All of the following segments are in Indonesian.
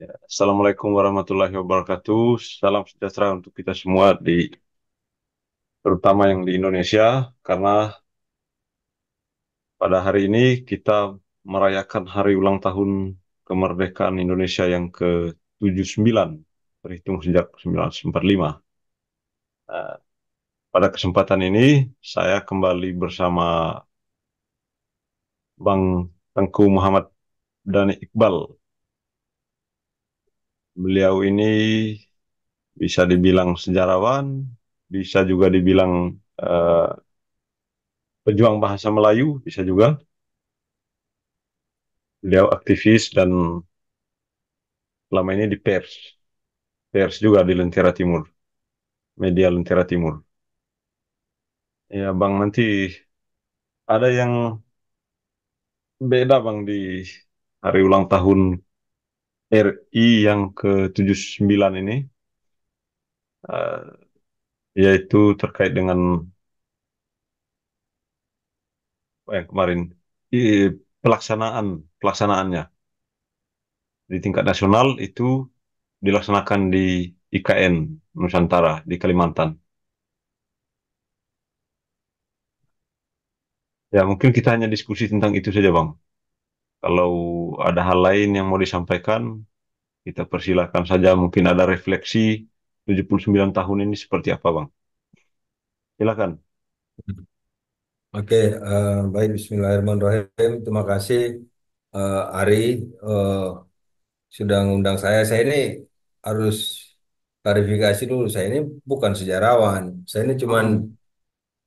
Ya, Assalamualaikum warahmatullahi wabarakatuh. Salam sejahtera untuk kita semua di terutama yang di Indonesia karena pada hari ini kita merayakan hari ulang tahun kemerdekaan Indonesia yang ke-79 terhitung sejak 1945. Nah, pada kesempatan ini saya kembali bersama Bang Tengku Muhammad dan Iqbal beliau ini bisa dibilang sejarawan, bisa juga dibilang uh, pejuang bahasa Melayu, bisa juga. Beliau aktivis dan lama ini di pers. Pers juga di Lentera Timur. Media Lentera Timur. Ya Bang, nanti ada yang beda Bang di hari ulang tahun RI yang ke-79 ini uh, yaitu terkait dengan yang kemarin I, pelaksanaan pelaksanaannya di tingkat nasional itu dilaksanakan di IKN Nusantara di Kalimantan. Ya, mungkin kita hanya diskusi tentang itu saja, Bang. Kalau ada hal lain yang mau disampaikan, kita persilahkan saja mungkin ada refleksi 79 tahun ini seperti apa Bang. Silakan. Oke, uh, baik Bismillahirrahmanirrahim. Terima kasih uh, Ari uh, sudah mengundang saya. Saya ini harus klarifikasi dulu. Saya ini bukan sejarawan. Saya ini cuman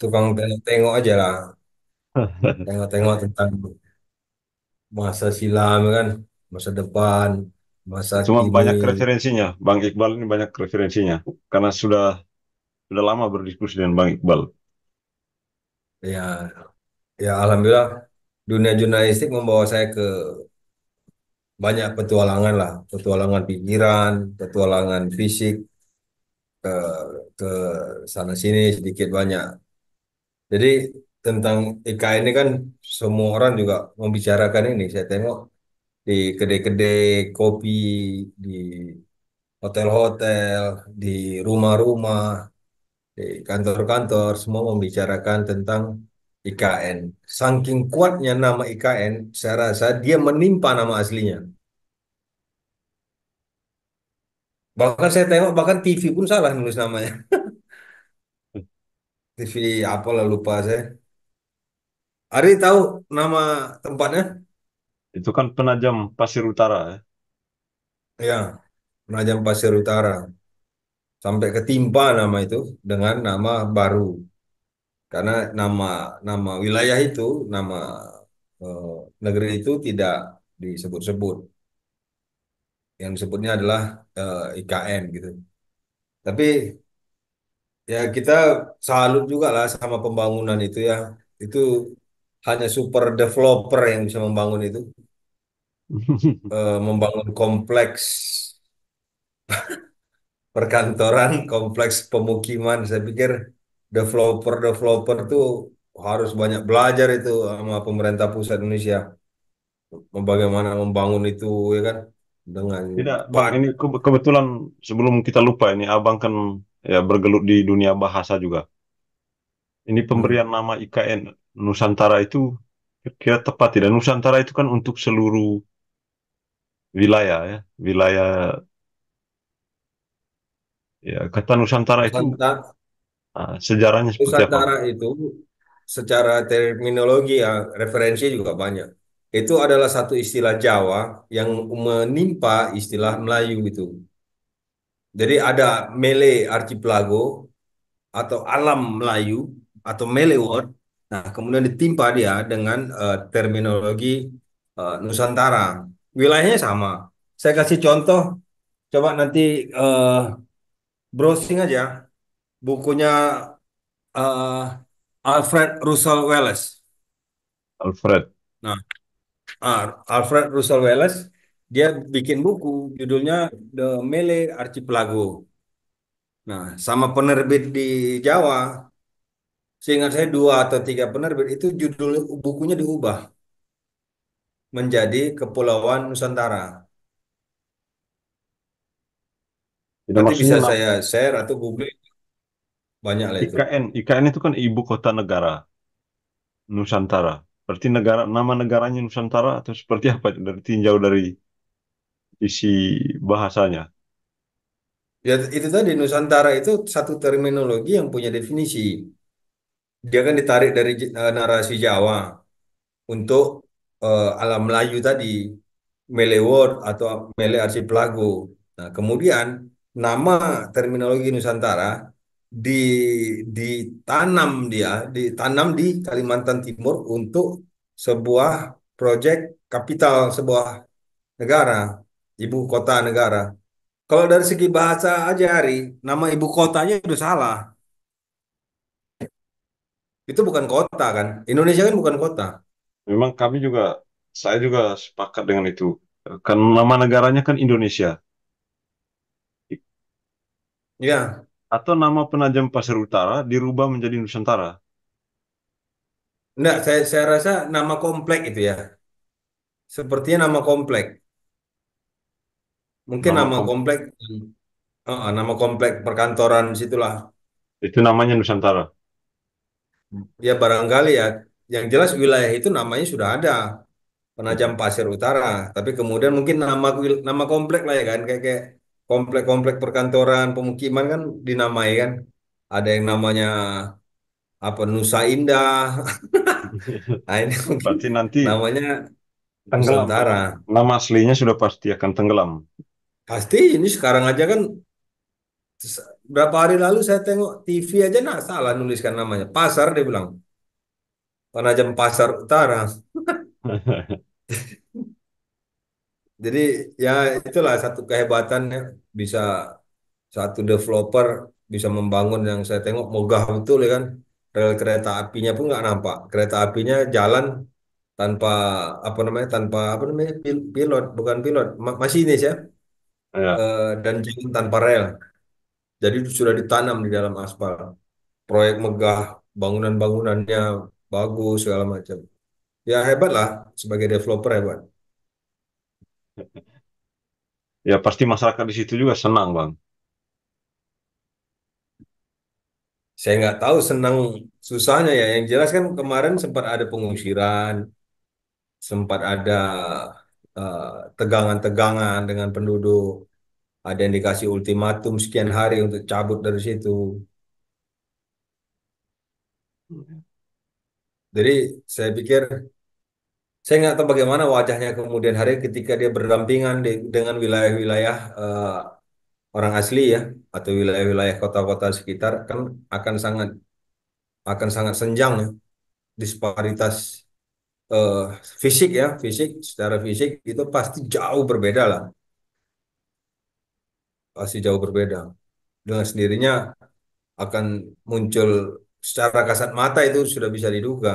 tukang tengok-tengok aja lah. Tengok-tengok tentang masa silam kan, masa depan, masa Cuma kini banyak referensinya, Bang Iqbal ini banyak referensinya karena sudah sudah lama berdiskusi dengan Bang Iqbal. Ya, ya alhamdulillah dunia jurnalistik membawa saya ke banyak petualangan lah, petualangan pikiran, petualangan fisik ke ke sana sini sedikit banyak. Jadi tentang IKN ini kan semua orang juga membicarakan ini. Saya tengok di kedai-kedai kopi, di hotel-hotel, di rumah-rumah, di kantor-kantor, semua membicarakan tentang IKN. Saking kuatnya nama IKN, saya rasa dia menimpa nama aslinya. Bahkan saya tengok, bahkan TV pun salah menulis namanya. TV apa lah lupa saya. Ari tahu nama tempatnya? Itu kan penajam pasir utara ya. Ya, penajam pasir utara. Sampai ketimpa nama itu dengan nama baru. Karena nama nama wilayah itu, nama eh, negeri itu tidak disebut-sebut. Yang disebutnya adalah eh, IKN gitu. Tapi ya kita salut juga lah sama pembangunan itu ya. Itu hanya super developer yang bisa membangun itu uh, membangun kompleks perkantoran kompleks pemukiman saya pikir developer developer tuh harus banyak belajar itu sama pemerintah pusat Indonesia bagaimana membangun itu ya kan dengan tidak pak ini kebetulan sebelum kita lupa ini abang kan ya bergelut di dunia bahasa juga ini pemberian hmm. nama IKN Nusantara itu kira tepat tidak Nusantara itu kan untuk seluruh wilayah ya wilayah ya kata Nusantara itu Nusantara, nah, sejarahnya seperti Nusantara apa? itu secara terminologi ya referensi juga banyak itu adalah satu istilah Jawa yang menimpa istilah Melayu itu jadi ada Mele Archipelago atau alam Melayu atau Mele World Nah, kemudian ditimpa dia dengan uh, terminologi uh, Nusantara. Wilayahnya sama. Saya kasih contoh, coba nanti uh, browsing aja bukunya uh, Alfred Russel Wallace. Alfred. Nah, uh, Alfred Russel Wallace dia bikin buku judulnya The Malay Archipelago. Nah, sama penerbit di Jawa sehingga saya dua atau tiga penerbit itu judul bukunya diubah menjadi Kepulauan Nusantara. Jadi Nanti bisa lah. saya share atau Google banyak lah itu. IKN, IKN itu kan ibu kota negara Nusantara. Berarti negara nama negaranya Nusantara atau seperti apa dari tinjau dari isi bahasanya? Ya itu tadi Nusantara itu satu terminologi yang punya definisi dia kan ditarik dari uh, narasi Jawa untuk uh, alam Melayu tadi Mele atau Mele Arsipelago. Nah, kemudian nama terminologi Nusantara di ditanam dia, ditanam di Kalimantan Timur untuk sebuah proyek kapital sebuah negara, ibu kota negara. Kalau dari segi bahasa aja hari, nama ibu kotanya sudah salah itu bukan kota kan? Indonesia kan bukan kota. Memang kami juga, saya juga sepakat dengan itu. Kan nama negaranya kan Indonesia. Ya, Atau nama Penajam Pasir Utara dirubah menjadi Nusantara. enggak, saya, saya rasa nama komplek itu ya. Sepertinya nama komplek. Mungkin Nama nama komplek, komplek, uh, nama komplek perkantoran situlah. itu namanya Nusantara. Ya barangkali ya. Yang jelas wilayah itu namanya sudah ada. Penajam Pasir Utara, tapi kemudian mungkin nama nama komplek lah ya kan kayak kayak komplek-komplek perkantoran, pemukiman kan dinamai kan. Ada yang namanya apa Nusa Indah. nah, ini Berarti nanti namanya tenggelam. Nusantara. Nama aslinya sudah pasti akan tenggelam. Pasti ini sekarang aja kan berapa hari lalu saya tengok TV aja nak salah nuliskan namanya pasar dia bilang Penajam Pasar Utara jadi ya itulah satu kehebatan ya bisa satu developer bisa membangun yang saya tengok megah betul ya kan rel kereta apinya pun nggak nampak kereta apinya jalan tanpa apa namanya tanpa apa namanya pilot bukan pilot masinis ya, ya. Eh, dan jalan tanpa rel jadi sudah ditanam di dalam aspal. Proyek megah, bangunan-bangunannya bagus segala macam. Ya hebat lah sebagai developer hebat. Ya pasti masyarakat di situ juga senang bang. Saya nggak tahu senang susahnya ya. Yang jelas kan kemarin sempat ada pengusiran, sempat ada eh, tegangan-tegangan uh, dengan penduduk ada yang dikasih ultimatum sekian hari untuk cabut dari situ. Jadi saya pikir saya nggak tahu bagaimana wajahnya kemudian hari ketika dia berdampingan di, dengan wilayah-wilayah uh, orang asli ya atau wilayah-wilayah kota-kota sekitar kan akan sangat akan sangat senjang ya disparitas uh, fisik ya fisik secara fisik itu pasti jauh berbeda lah pasti jauh berbeda. Dengan sendirinya akan muncul secara kasat mata itu sudah bisa diduga.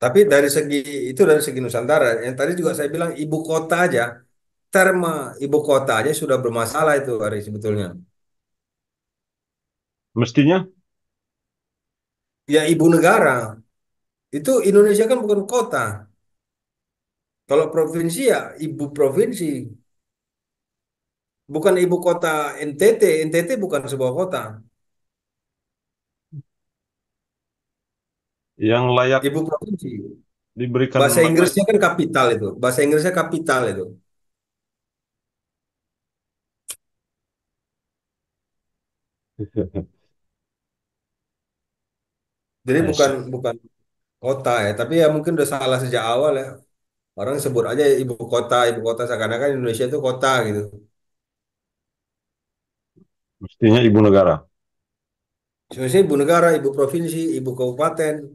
Tapi dari segi itu dari segi Nusantara, yang tadi juga saya bilang ibu kota aja, terma ibu kota aja sudah bermasalah itu hari sebetulnya. Mestinya? Ya ibu negara. Itu Indonesia kan bukan kota. Kalau provinsi ya ibu provinsi, bukan ibu kota NTT, NTT bukan sebuah kota. Yang layak ibu provinsi. Diberikan bahasa Inggrisnya kan kapital itu, bahasa Inggrisnya kapital itu. Jadi yes. bukan bukan kota ya, tapi ya mungkin udah salah sejak awal ya. Orang sebut aja ibu kota, ibu kota seakan-akan Indonesia itu kota gitu. Mestinya ibu negara. Seharusnya ibu negara, ibu provinsi, ibu kabupaten,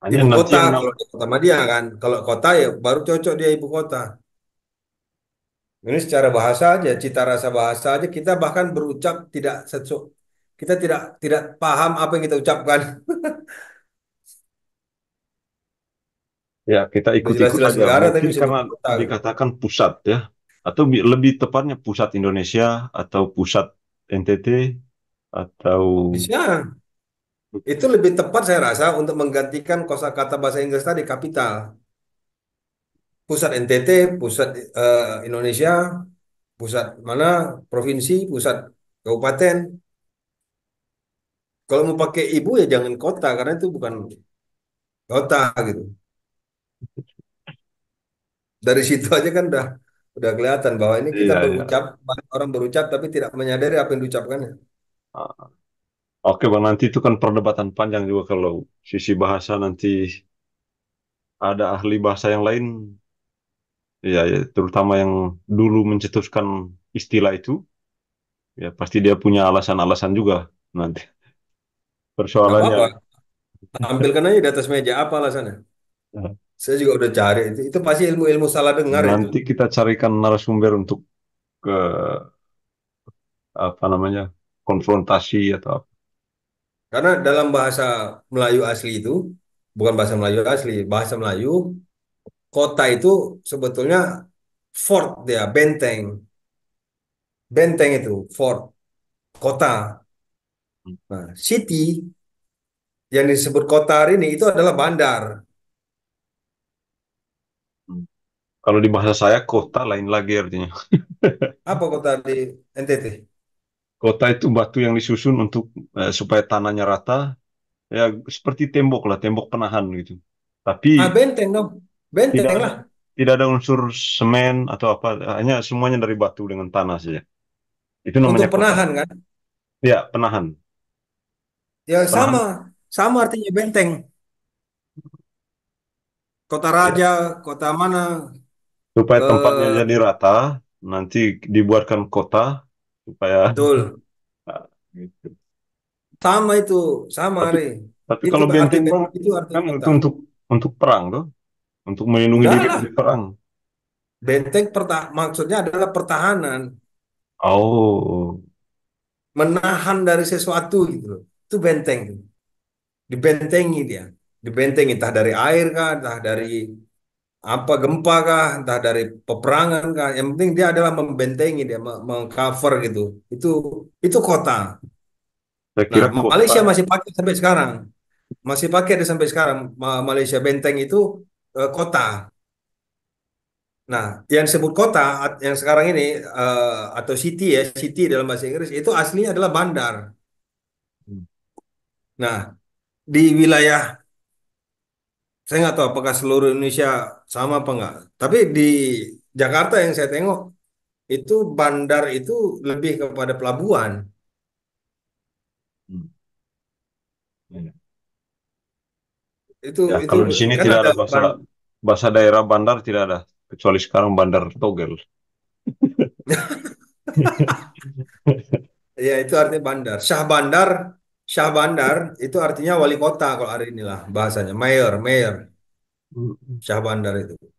Hanya ibu kota. Kalau di kota Madia kan, kalau kota ya baru cocok dia ibu kota. Ini secara bahasa aja, cita rasa bahasa aja kita bahkan berucap tidak sesuk. kita tidak tidak paham apa yang kita ucapkan. ya, kita ikut-ikut aja. Negara, tapi karena dikatakan pusat ya, atau lebih tepatnya pusat Indonesia atau pusat NTT atau bisa itu lebih tepat saya rasa untuk menggantikan kosakata bahasa Inggris tadi kapital pusat NTT pusat uh, Indonesia pusat mana provinsi pusat kabupaten kalau mau pakai ibu ya jangan kota karena itu bukan kota gitu dari situ aja kan dah Udah kelihatan bahwa ini kita Iya, iya. berucap, banyak orang berucap tapi tidak menyadari apa yang diucapkannya. Ah. Oke, Bang, nanti itu kan perdebatan panjang juga kalau sisi bahasa nanti ada ahli bahasa yang lain, ya, ya, terutama yang dulu mencetuskan istilah itu, ya pasti dia punya alasan-alasan juga nanti. Persoalannya, apa-apa, aja di atas meja apa alasannya. Ya. Saya juga udah cari itu. Itu pasti ilmu-ilmu salah dengar Nanti itu. kita carikan narasumber untuk ke apa namanya konfrontasi atau apa. Karena dalam bahasa Melayu asli itu bukan bahasa Melayu asli, bahasa Melayu kota itu sebetulnya fort dia benteng, benteng itu fort kota. Hmm. Nah, city yang disebut kota hari ini itu adalah bandar. Kalau di bahasa saya kota lain lagi artinya. Apa kota di NTT? Kota itu batu yang disusun untuk eh, supaya tanahnya rata, ya seperti tembok lah, tembok penahan gitu. Tapi ah, benteng dong, benteng tidak, lah. Tidak ada unsur semen atau apa, hanya semuanya dari batu dengan tanah saja. Itu namanya untuk penahan kota. kan? Ya penahan. Ya penahan. sama, sama artinya benteng. Kota raja, ya. kota mana, supaya eh, tempatnya jadi rata nanti dibuatkan kota supaya betul nah, gitu. sama itu sama tapi, tapi itu kalau benteng itu kan itu untuk untuk perang tuh untuk melindungi diri dari perang benteng perta maksudnya adalah pertahanan oh menahan dari sesuatu gitu itu benteng dibentengi dia dibentengi entah dari air kah entah dari apa gempa kah entah dari peperangan kah yang penting dia adalah membentengi dia mengcover gitu itu itu kota nah, Malaysia masih pakai sampai sekarang masih pakai ada sampai sekarang Malaysia benteng itu uh, kota nah yang disebut kota yang sekarang ini uh, atau city ya city dalam bahasa Inggris itu aslinya adalah bandar hmm. nah di wilayah saya nggak tahu apakah seluruh Indonesia sama apa enggak. Tapi di Jakarta yang saya tengok itu bandar itu lebih kepada pelabuhan. Hmm. Iya, iya. Itu, ya, itu kalau di sini kan tidak ada, ada bahasa bahasa daerah bandar tidak ada kecuali sekarang bandar togel. ya itu artinya bandar. Syah bandar Syah Bandar itu artinya wali kota kalau hari inilah bahasanya, mayor, mayor. Syah Bandar itu.